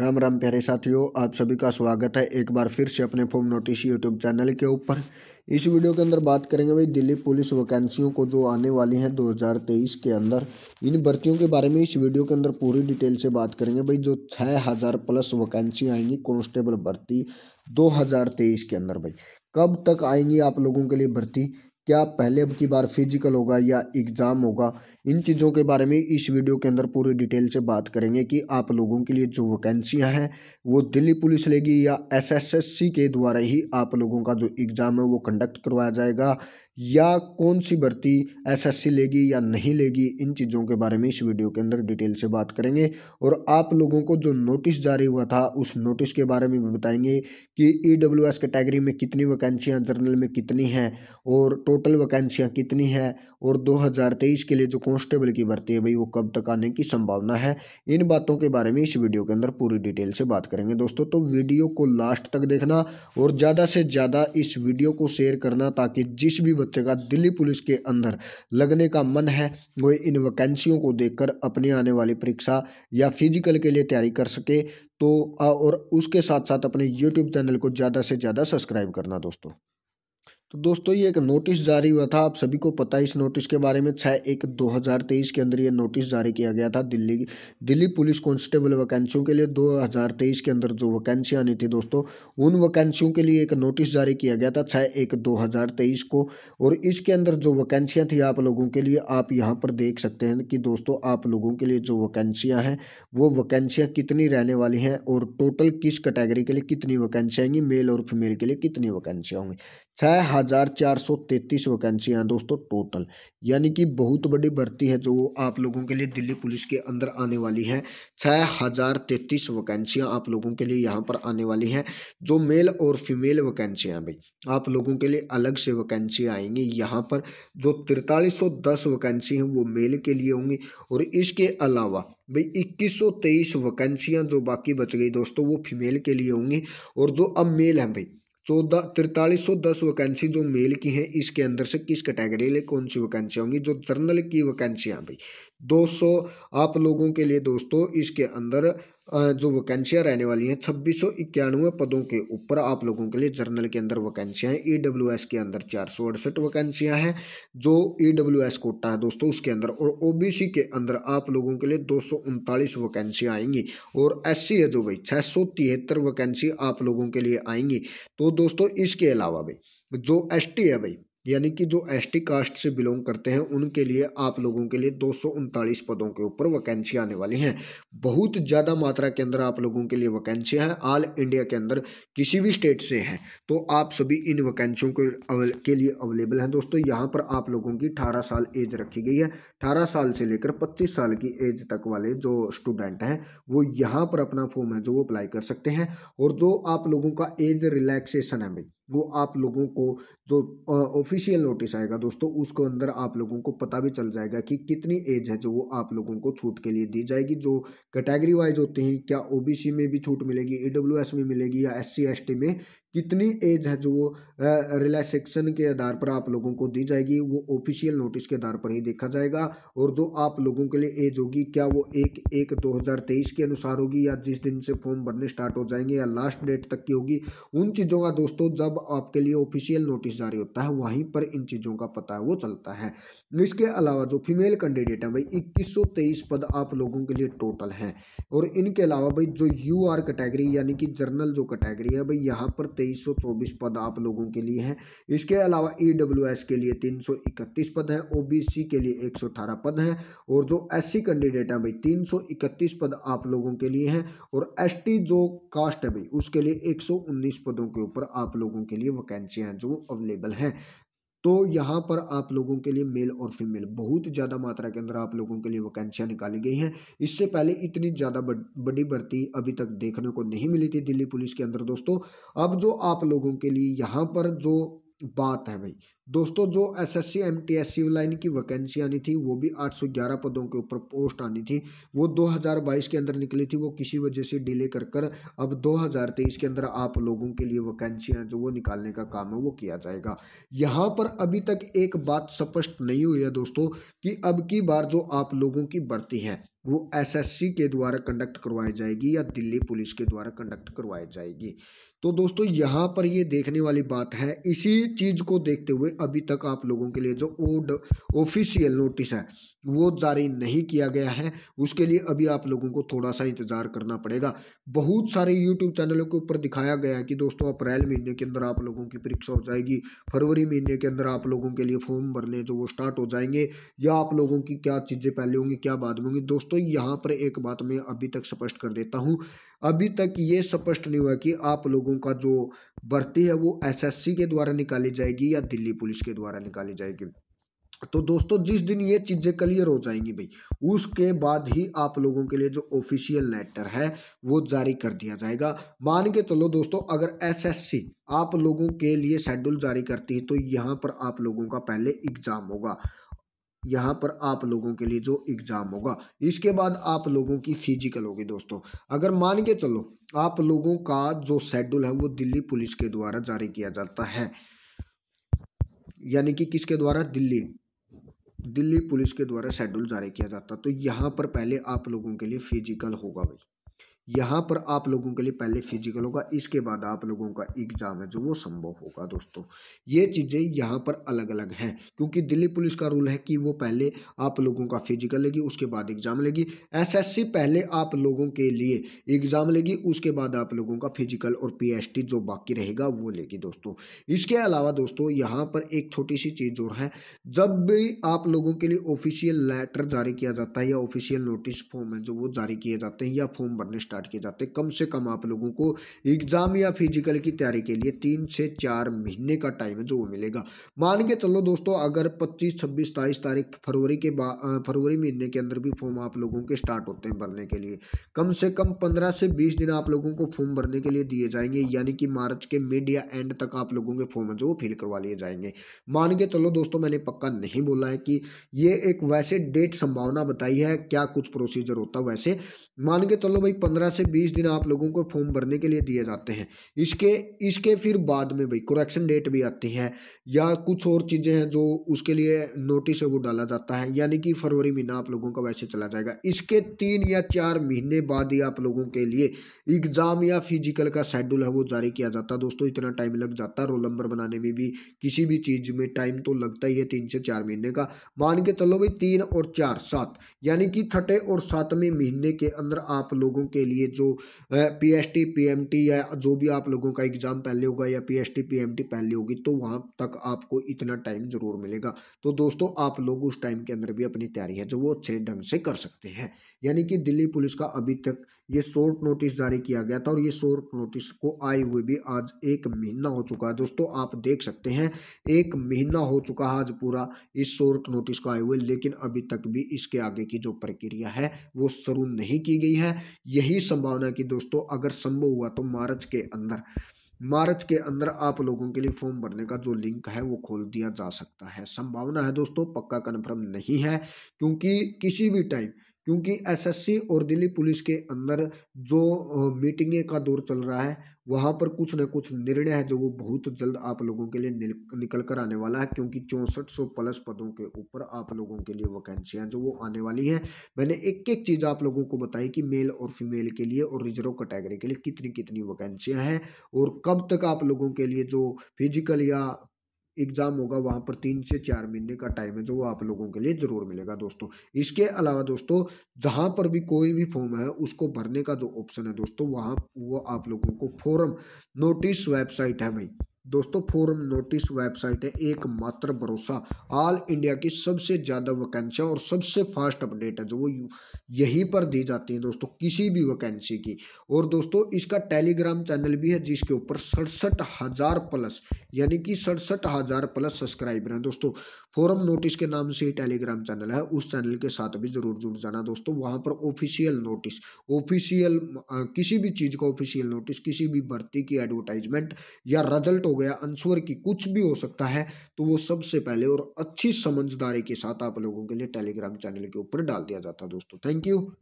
राम राम प्यारे साथियों आप सभी का स्वागत है एक बार फिर से अपने फॉर्म नोटिस यूट्यूब चैनल के ऊपर इस वीडियो के अंदर बात करेंगे भाई दिल्ली पुलिस वैकेंसियों को जो आने वाली हैं 2023 के अंदर इन भर्तियों के बारे में इस वीडियो के अंदर पूरी डिटेल से बात करेंगे भाई जो 6000 प्लस वैकेंसी आएंगी कॉन्स्टेबल भर्ती दो के अंदर भाई कब तक आएंगी आप लोगों के लिए भर्ती क्या पहले अब की बार फिजिकल होगा या एग्ज़ाम होगा इन चीज़ों के बारे में इस वीडियो के अंदर पूरी डिटेल से बात करेंगे कि आप लोगों के लिए जो वैकेंसियां हैं वो दिल्ली पुलिस लेगी या एसएसएससी के द्वारा ही आप लोगों का जो एग्ज़ाम है वो कंडक्ट करवाया जाएगा या कौन सी भर्ती एसएससी लेगी या नहीं लेगी इन चीज़ों के बारे में इस वीडियो के अंदर डिटेल से बात करेंगे और आप लोगों को जो नोटिस जारी हुआ था उस नोटिस के बारे में भी बताएंगे कि ई e कैटेगरी में कितनी वैकेंसियाँ जर्नल में कितनी हैं और टोटल वैकेंसियाँ कितनी हैं और 2023 के लिए जो कॉन्स्टेबल की भर्ती है भाई वो कब तक आने की संभावना है इन बातों के बारे में इस वीडियो के अंदर पूरी डिटेल से बात करेंगे दोस्तों तो वीडियो को लास्ट तक देखना और ज़्यादा से ज़्यादा इस वीडियो को शेयर करना ताकि जिस भी बच्चे दिल्ली पुलिस के अंदर लगने का मन है वह इन वैकेंसियों को देखकर अपनी आने वाली परीक्षा या फिजिकल के लिए तैयारी कर सके तो और उसके साथ साथ अपने यूट्यूब चैनल को ज़्यादा से ज़्यादा सब्सक्राइब करना दोस्तों तो दोस्तों ये एक नोटिस जारी हुआ था आप सभी को पता है इस नोटिस के बारे में छः एक 2023 के अंदर ये नोटिस जारी किया गया था दिल्ली दिल्ली पुलिस कांस्टेबल वैकेंसियों के लिए 2023 के अंदर जो वैकेंसियाँ आनी थी दोस्तों उन वैकेंसियों के लिए एक नोटिस जारी किया गया था छः एक 2023 को और इसके अंदर जो वैकेंसियाँ थी आप लोगों के लिए आप यहाँ पर देख सकते हैं कि दोस्तों आप लोगों के लिए जो वैकेंसियाँ हैं वो वैकेंसियाँ कितनी रहने वाली हैं और टोटल किस कैटेगरी के लिए कितनी वैकेंसियाँ आएंगी मेल और फीमेल के लिए कितनी वैकेंसियाँ होंगी छः 1433 वैकेंसियाँ हैं दोस्तों टोटल यानी कि बहुत बड़ी भर्ती है जो आप लोगों के लिए दिल्ली पुलिस के अंदर आने वाली है छः हज़ार तैंतीस वैकेंसियाँ आप लोगों के लिए यहाँ पर आने वाली हैं जो मेल और फीमेल वैकेंसियाँ भाई आप लोगों के लिए अलग से वैकेंसी आएंगी यहाँ पर जो तिरतालीस सौ दस वैकेंसी हैं वो मेल के लिए होंगी और इसके अलावा भाई इक्कीस सौ तेईस वैकेंसियाँ जो बाकी बच गई दोस्तों वो फीमेल के लिए होंगी और जो अब मेल हैं भाई चौदह तिरतालीस सौ दस वैकेंसी जो मेल की हैं इसके अंदर से किस कैटेगरी लिए कौन सी वैकेंसी होंगी जो जर्नल की वैकेंसियाँ भाई दो सौ आप लोगों के लिए दोस्तों इसके अंदर जो वैकेंसियाँ रहने वाली हैं छब्बीस सौ इक्यानवे पदों के ऊपर आप लोगों के लिए जर्नल के अंदर वैकेंसियाँ हैं ई डब्ल्यू एस के अंदर चार सौ अड़सठ वैकेंसियाँ हैं जो ई डब्ल्यू एस कोटा है दोस्तों उसके अंदर और ओ बी सी के अंदर आप लोगों के लिए दो सौ उनतालीस वैकेंसियाँ आएंगी और एस सी है जो भाई छः सौ तिहत्तर वैकेंसी आप लोगों के लिए आएंगी तो दोस्तों इसके अलावा भाई जो एस टी है भाई यानी कि जो एस टी कास्ट से बिलोंग करते हैं उनके लिए आप लोगों के लिए दो पदों के ऊपर वैकेंसी आने वाली हैं बहुत ज़्यादा मात्रा के अंदर आप लोगों के लिए वैकेंसी हैं ऑल इंडिया के अंदर किसी भी स्टेट से हैं तो आप सभी इन वैकेंसियों के, के लिए अवेलेबल हैं दोस्तों यहाँ पर आप लोगों की अठारह साल एज रखी गई है अठारह साल से लेकर पच्चीस साल की एज तक वाले जो स्टूडेंट हैं वो यहाँ पर अपना फॉर्म है जो वो अप्लाई कर सकते हैं और जो आप लोगों का एज रिलैक्सेशन है भाई वो आप लोगों को जो ऑफिशियल नोटिस आएगा दोस्तों उसके अंदर आप लोगों को पता भी चल जाएगा कि कितनी एज है जो वो आप लोगों को छूट के लिए दी जाएगी जो कैटेगरी वाइज होते हैं क्या ओबीसी में भी छूट मिलेगी ईडब्ल्यूएस में मिलेगी या एससी एसटी में कितनी एज है जो वो रिलैक्सेशन के आधार पर आप लोगों को दी जाएगी वो ऑफिशियल नोटिस के आधार पर ही देखा जाएगा और जो आप लोगों के लिए एज होगी क्या वो एक एक दो हज़ार तेईस के अनुसार होगी या जिस दिन से फॉर्म भरने स्टार्ट हो जाएंगे या लास्ट डेट तक की होगी उन चीज़ों का दोस्तों जब आपके लिए ऑफिशियल नोटिस जारी होता है वहीं पर इन चीज़ों का पता है वो चलता है इसके अलावा जो फीमेल कैंडिडेट हैं भाई इक्कीस पद आप लोगों के लिए टोटल हैं और इनके अलावा भाई जो यू आर कैटेगरी यानी कि जर्नल जो कैटेगरी है भाई यहाँ पर तेईस सौ चौबीस पद आप लोगों के लिए हैं इसके अलावा ई डब्ल्यू एस के लिए तीन सौ इकतीस पद हैं ओ बी सी के लिए एक सौ अठारह पद हैं और जो एस सी कैंडिडेट हैं भाई तीन सौ इकतीस पद आप लोगों के लिए हैं और एस टी जो कास्ट है भाई उसके लिए एक सौ उन्नीस पदों के ऊपर आप लोगों के लिए वैकेंसियाँ हैं जो अवेलेबल हैं तो यहाँ पर आप लोगों के लिए मेल और फीमेल बहुत ज़्यादा मात्रा के अंदर आप लोगों के लिए वैकेंसियाँ निकाली गई हैं इससे पहले इतनी ज़्यादा बड़ी भर्ती अभी तक देखने को नहीं मिली थी दिल्ली पुलिस के अंदर दोस्तों अब जो आप लोगों के लिए यहाँ पर जो बात है भाई दोस्तों जो एसएससी एमटीएस सिविल लाइन की वैकेंसी आनी थी वो भी 811 पदों के ऊपर पोस्ट आनी थी वो 2022 के अंदर निकली थी वो किसी वजह से डिले कर कर अब 2023 के अंदर आप लोगों के लिए वैकेंसियाँ जो वो निकालने का काम है वो किया जाएगा यहाँ पर अभी तक एक बात स्पष्ट नहीं हुई है दोस्तों कि अब की बार जो आप लोगों की बढ़ती है वो एसएससी के द्वारा कंडक्ट करवाई जाएगी या दिल्ली पुलिस के द्वारा कंडक्ट करवाई जाएगी तो दोस्तों यहाँ पर ये देखने वाली बात है इसी चीज़ को देखते हुए अभी तक आप लोगों के लिए जो ओड ऑफिशियल नोटिस है वो जारी नहीं किया गया है उसके लिए अभी आप लोगों को थोड़ा सा इंतज़ार करना पड़ेगा बहुत सारे यूट्यूब चैनलों के ऊपर दिखाया गया है कि दोस्तों अप्रैल महीने के अंदर आप लोगों की परीक्षा हो जाएगी फरवरी महीने के अंदर आप लोगों के लिए फॉर्म भरने जो वो स्टार्ट हो जाएंगे या आप लोगों की क्या चीज़ें पहले होंगी क्या बाद में होंगी दोस्तों यहाँ पर एक बात मैं अभी तक स्पष्ट कर देता हूँ अभी तक ये स्पष्ट नहीं हुआ कि आप लोगों का जो भर्ती है वो एस के द्वारा निकाली जाएगी या दिल्ली पुलिस के द्वारा निकाली जाएगी तो दोस्तों जिस दिन ये चीज़ें क्लियर हो जाएंगी भाई उसके बाद ही आप लोगों के लिए जो ऑफिशियल लेटर है वो जारी कर दिया जाएगा मान के चलो दोस्तों अगर एसएससी आप लोगों के लिए शेड्यूल जारी करती है तो यहाँ पर आप लोगों का पहले एग्ज़ाम होगा यहाँ पर आप लोगों के लिए जो एग्ज़ाम होगा इसके बाद आप लोगों की फिजिकल होगी दोस्तों अगर मान के चलो आप लोगों का जो शेड्यूल है वो दिल्ली पुलिस के द्वारा जारी किया जाता है यानी कि किसके द्वारा दिल्ली दिल्ली पुलिस के द्वारा शेड्यूल जारी किया जाता तो यहाँ पर पहले आप लोगों के लिए फिजिकल होगा भाई यहाँ पर आप लोगों के लिए पहले फिजिकल होगा इसके बाद आप लोगों का एग्जाम है जो वो संभव होगा दोस्तों ये चीज़ें यहाँ पर अलग अलग हैं क्योंकि दिल्ली पुलिस का रूल है कि वो पहले आप लोगों का फिजिकल लेगी उसके बाद एग्जाम लेगी एसएससी पहले आप लोगों के लिए एग्जाम लेगी उसके बाद आप लोगों का फिजिकल और पी जो बाकी रहेगा वो लेगी दोस्तों इसके अलावा दोस्तों यहाँ पर एक छोटी सी चीज़ और है जब भी आप लोगों के लिए ऑफिशियल लेटर जारी किया जाता है या ऑफिशियल नोटिस फॉर्म है जो वो जारी किए जाते हैं या फॉर्म भरने स्टार्ट किए जाते हैं कम से कम आप लोगों को एग्ज़ाम या फिजिकल की तैयारी के लिए तीन से चार महीने का टाइम है जो वो मिलेगा मान के चलो दोस्तों अगर पच्चीस छब्बीस सताईस तारीख फरवरी के फरवरी महीने के अंदर भी फॉर्म आप लोगों के स्टार्ट होते हैं भरने के लिए कम से कम पंद्रह से बीस दिन आप लोगों को फॉर्म भरने के लिए दिए जाएंगे यानी कि मार्च के मिड या एंड तक आप लोगों के फॉर्म जो फिल करवा लिए जाएंगे मान के चलो दोस्तों मैंने पक्का नहीं बोला है कि ये एक वैसे डेट संभावना बताई है क्या कुछ प्रोसीजर होता है वैसे मान के चलो भाई पंद्रह पंद्रह से बीस दिन आप लोगों को फॉर्म भरने के लिए दिए जाते हैं इसके इसके फिर बाद में भाई कुरेक्शन डेट भी आती है या कुछ और चीज़ें हैं जो उसके लिए नोटिस है वो डाला जाता है यानी कि फरवरी महीना आप लोगों का वैसे चला जाएगा इसके तीन या चार महीने बाद ही आप लोगों के लिए एग्ज़ाम या फिजिकल का शेड्यूल है वो जारी किया जाता है दोस्तों इतना टाइम लग जाता है रोल नंबर बनाने में भी किसी भी चीज़ में टाइम तो लगता ही है तीन से चार महीने का मान के चलो भाई तीन और चार सात यानी कि छठे और सातवें महीने के अंदर आप लोगों के लिए लिए जो P S T P M T या जो भी आप लोगों का एग्ज़ाम पहले होगा या P S T P M T पहले होगी तो वहाँ तक आपको इतना टाइम ज़रूर मिलेगा तो दोस्तों आप लोग उस टाइम के अंदर भी अपनी तैयारी है जो वो अच्छे ढंग से कर सकते हैं यानी कि दिल्ली पुलिस का अभी तक ये शॉर्ट नोटिस जारी किया गया था और ये शॉर्ट नोटिस को आए हुए भी आज एक महीना हो चुका है दोस्तों आप देख सकते हैं एक महीना हो चुका है आज पूरा इस शॉर्ट नोटिस को आए हुए लेकिन अभी तक भी इसके आगे की जो प्रक्रिया है वो शुरू नहीं की गई है यही संभावना है कि दोस्तों अगर संभव हुआ तो मार्च के अंदर मार्च के अंदर आप लोगों के लिए फॉर्म भरने का जो लिंक है वो खोल दिया जा सकता है संभावना है दोस्तों पक्का कन्फर्म नहीं है क्योंकि किसी भी टाइम क्योंकि एसएससी और दिल्ली पुलिस के अंदर जो मीटिंगे का दौर चल रहा है वहाँ पर कुछ ना कुछ निर्णय है जो वो बहुत जल्द आप लोगों के लिए निकल कर आने वाला है क्योंकि चौंसठ सौ प्लस पदों के ऊपर आप लोगों के लिए वैकेंसियाँ जो वो आने वाली हैं मैंने एक एक चीज़ आप लोगों को बताई कि मेल और फीमेल के लिए और रिजर्व कैटेगरी के लिए कितनी कितनी वैकेंसियाँ हैं और कब तक आप लोगों के लिए जो फिजिकल या एग्ज़ाम होगा वहाँ पर तीन से चार महीने का टाइम है जो आप लोगों के लिए ज़रूर मिलेगा दोस्तों इसके अलावा दोस्तों जहाँ पर भी कोई भी फॉर्म है उसको भरने का जो ऑप्शन है दोस्तों वहाँ वो आप लोगों को फॉरम नोटिस वेबसाइट है भाई दोस्तों फोरम नोटिस वेबसाइट है एकमात्र भरोसा ऑल इंडिया की सबसे ज़्यादा वैकेंसियाँ और सबसे फास्ट अपडेट है जो वो यहीं पर दी जाती है दोस्तों किसी भी वैकेंसी की और दोस्तों इसका टेलीग्राम चैनल भी है जिसके ऊपर सड़सठ हज़ार प्लस यानी कि सड़सठ हज़ार प्लस सब्सक्राइबर हैं दोस्तों फोरम नोटिस के नाम से टेलीग्राम चैनल है उस चैनल के साथ भी जरूर जुड़ जाना दोस्तों वहाँ पर ऑफिशियल नोटिस ऑफिशियल किसी भी चीज़ का ऑफिशियल नोटिस किसी भी भर्ती की एडवर्टाइजमेंट या रिजल्ट हो गया आंसर की कुछ भी हो सकता है तो वो सबसे पहले और अच्छी समझदारी के साथ आप लोगों के लिए टेलीग्राम चैनल के ऊपर डाल दिया जाता है दोस्तों थैंक यू